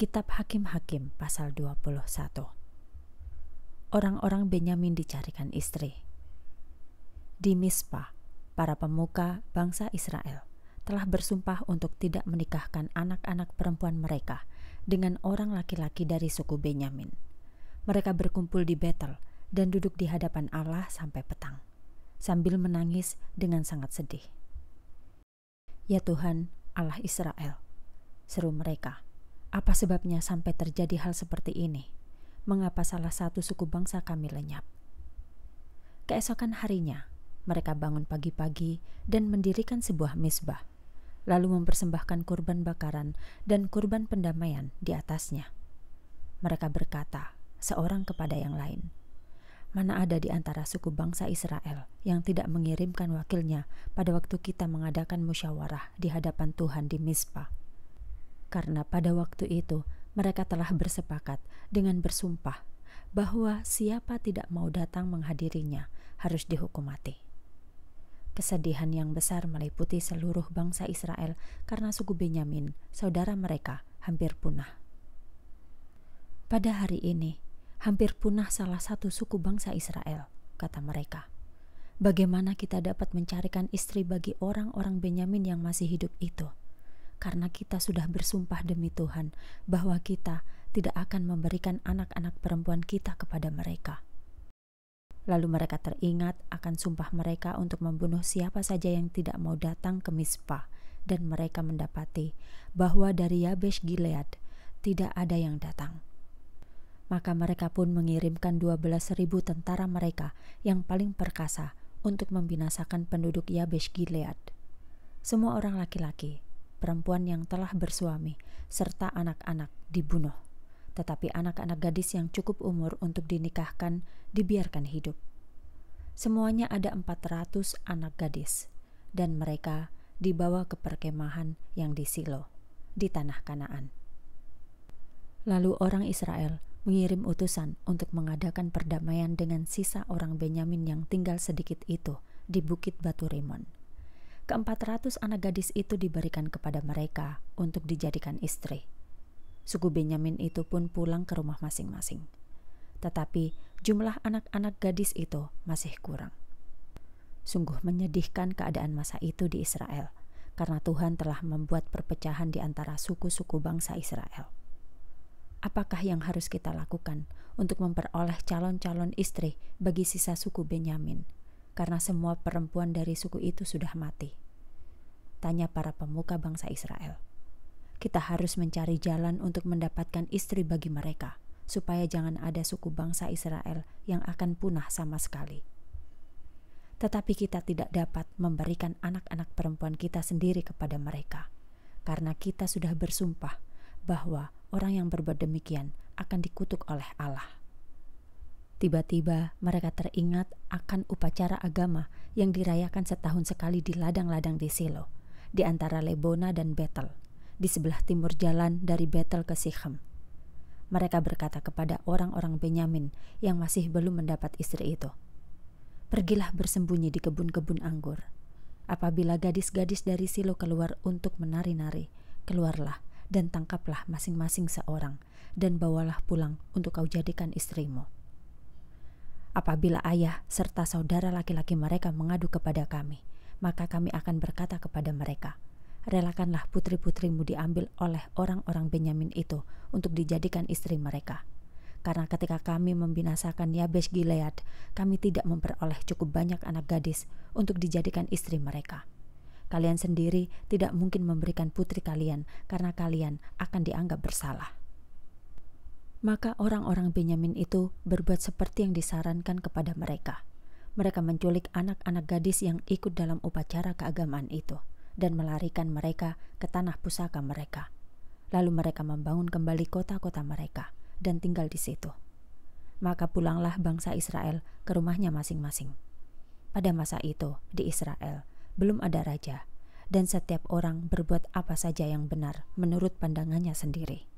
Kitab Hakim-Hakim pasal 21. Orang-orang Benyamin dicarikan istri. Di Mispa, para pemuka bangsa Israel telah bersumpah untuk tidak menikahkan anak-anak perempuan mereka dengan orang laki-laki dari suku Benyamin. Mereka berkumpul di Betel dan duduk di hadapan Allah sampai petang, sambil menangis dengan sangat sedih. Ya Tuhan, Allah Israel, seru mereka apa sebabnya sampai terjadi hal seperti ini? Mengapa salah satu suku bangsa kami lenyap? Keesokan harinya, mereka bangun pagi-pagi dan mendirikan sebuah misbah, lalu mempersembahkan kurban bakaran dan kurban pendamaian di atasnya. Mereka berkata, seorang kepada yang lain, "Mana ada di antara suku bangsa Israel yang tidak mengirimkan wakilnya pada waktu kita mengadakan musyawarah di hadapan Tuhan di Mispa?" karena pada waktu itu mereka telah bersepakat dengan bersumpah bahwa siapa tidak mau datang menghadirinya harus dihukum mati. Kesedihan yang besar meliputi seluruh bangsa Israel karena suku Benyamin, saudara mereka, hampir punah. Pada hari ini, hampir punah salah satu suku bangsa Israel, kata mereka. Bagaimana kita dapat mencarikan istri bagi orang-orang Benyamin yang masih hidup itu? karena kita sudah bersumpah demi Tuhan bahwa kita tidak akan memberikan anak-anak perempuan kita kepada mereka. Lalu mereka teringat akan sumpah mereka untuk membunuh siapa saja yang tidak mau datang ke Mispa, dan mereka mendapati bahwa dari Yabesh Gilead tidak ada yang datang. Maka mereka pun mengirimkan ribu tentara mereka yang paling perkasa untuk membinasakan penduduk Yabesh Gilead. Semua orang laki-laki, perempuan yang telah bersuami, serta anak-anak dibunuh. Tetapi anak-anak gadis yang cukup umur untuk dinikahkan dibiarkan hidup. Semuanya ada 400 anak gadis, dan mereka dibawa ke perkemahan yang di Silo, di tanah Kanaan. Lalu orang Israel mengirim utusan untuk mengadakan perdamaian dengan sisa orang Benyamin yang tinggal sedikit itu di Bukit Batu Rimon keempat 400 anak gadis itu diberikan kepada mereka untuk dijadikan istri. Suku Benyamin itu pun pulang ke rumah masing-masing. Tetapi jumlah anak-anak gadis itu masih kurang. Sungguh menyedihkan keadaan masa itu di Israel, karena Tuhan telah membuat perpecahan di antara suku-suku bangsa Israel. Apakah yang harus kita lakukan untuk memperoleh calon-calon istri bagi sisa suku Benyamin? karena semua perempuan dari suku itu sudah mati. Tanya para pemuka bangsa Israel. Kita harus mencari jalan untuk mendapatkan istri bagi mereka, supaya jangan ada suku bangsa Israel yang akan punah sama sekali. Tetapi kita tidak dapat memberikan anak-anak perempuan kita sendiri kepada mereka, karena kita sudah bersumpah bahwa orang yang berbuat demikian akan dikutuk oleh Allah. Tiba-tiba mereka teringat akan upacara agama yang dirayakan setahun sekali di ladang-ladang di Silo, di antara Lebona dan Betel, di sebelah timur jalan dari Betel ke Sichem. Mereka berkata kepada orang-orang Benyamin yang masih belum mendapat istri itu, Pergilah bersembunyi di kebun-kebun anggur. Apabila gadis-gadis dari Silo keluar untuk menari-nari, keluarlah dan tangkaplah masing-masing seorang, dan bawalah pulang untuk kau jadikan istrimu. Apabila ayah serta saudara laki-laki mereka mengadu kepada kami, maka kami akan berkata kepada mereka, Relakanlah putri-putrimu diambil oleh orang-orang Benyamin itu untuk dijadikan istri mereka. Karena ketika kami membinasakan Yabesh Gilead, kami tidak memperoleh cukup banyak anak gadis untuk dijadikan istri mereka.' kalian sendiri tidak mungkin memberikan putri kalian karena kalian akan dianggap bersalah. Maka orang-orang Benyamin itu berbuat seperti yang disarankan kepada mereka. Mereka menculik anak-anak gadis yang ikut dalam upacara keagamaan itu dan melarikan mereka ke tanah pusaka mereka. Lalu mereka membangun kembali kota-kota mereka dan tinggal di situ. Maka pulanglah bangsa Israel ke rumahnya masing-masing. Pada masa itu, di Israel belum ada raja, dan setiap orang berbuat apa saja yang benar menurut pandangannya sendiri.